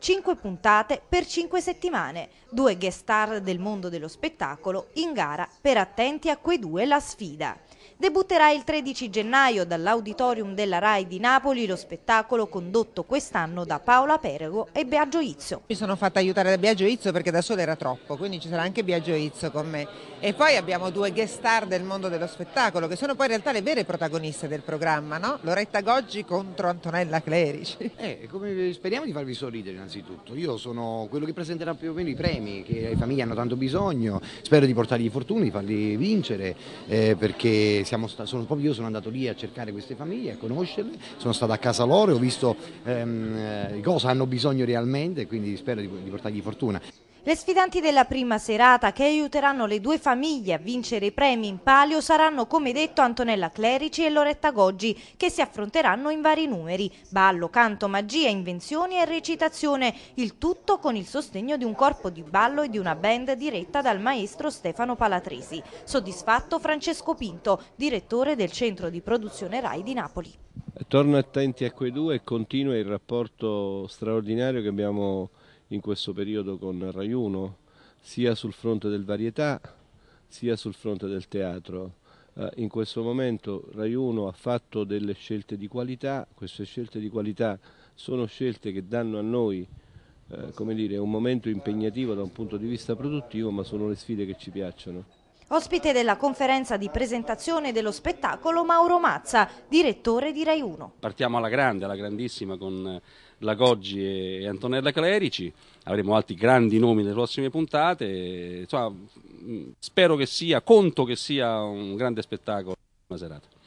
5 puntate per 5 settimane, due guest star del mondo dello spettacolo in gara per attenti a quei due la sfida. Debutterà il 13 gennaio dall'Auditorium della RAI di Napoli lo spettacolo condotto quest'anno da Paola Perego e Biagio Izzo. Mi sono fatta aiutare da Biagio Izzo perché da sola era troppo, quindi ci sarà anche Biagio Izzo con me. E poi abbiamo due guest star del mondo dello spettacolo che sono poi in realtà le vere protagoniste del programma, no? Loretta Goggi contro Antonella Clerici. Eh, come, speriamo di farvi sorridere innanzitutto. Io sono quello che presenterà più o meno i premi che le famiglie hanno tanto bisogno. Spero di portargli fortuna, di farli vincere eh, perché siamo sono, proprio io sono andato lì a cercare queste famiglie, a conoscerle, sono stato a casa loro e ho visto ehm, eh, cosa hanno bisogno realmente, quindi spero di, di portargli fortuna. Le sfidanti della prima serata che aiuteranno le due famiglie a vincere i premi in palio saranno come detto Antonella Clerici e Loretta Goggi che si affronteranno in vari numeri, ballo, canto, magia, invenzioni e recitazione, il tutto con il sostegno di un corpo di ballo e di una band diretta dal maestro Stefano Palatresi. Soddisfatto Francesco Pinto, direttore del centro di produzione RAI di Napoli. Torno attenti a quei due e continua il rapporto straordinario che abbiamo in questo periodo con Rai 1, sia sul fronte del varietà sia sul fronte del teatro. Eh, in questo momento Rai 1 ha fatto delle scelte di qualità, queste scelte di qualità sono scelte che danno a noi eh, dire, un momento impegnativo da un punto di vista produttivo, ma sono le sfide che ci piacciono. Ospite della conferenza di presentazione dello spettacolo Mauro Mazza, direttore di Rai 1. Partiamo alla grande, alla grandissima con eh, la Goggi e Antonella Clerici, avremo altri grandi nomi nelle prossime puntate, Insomma, spero che sia, conto che sia un grande spettacolo. Buona serata.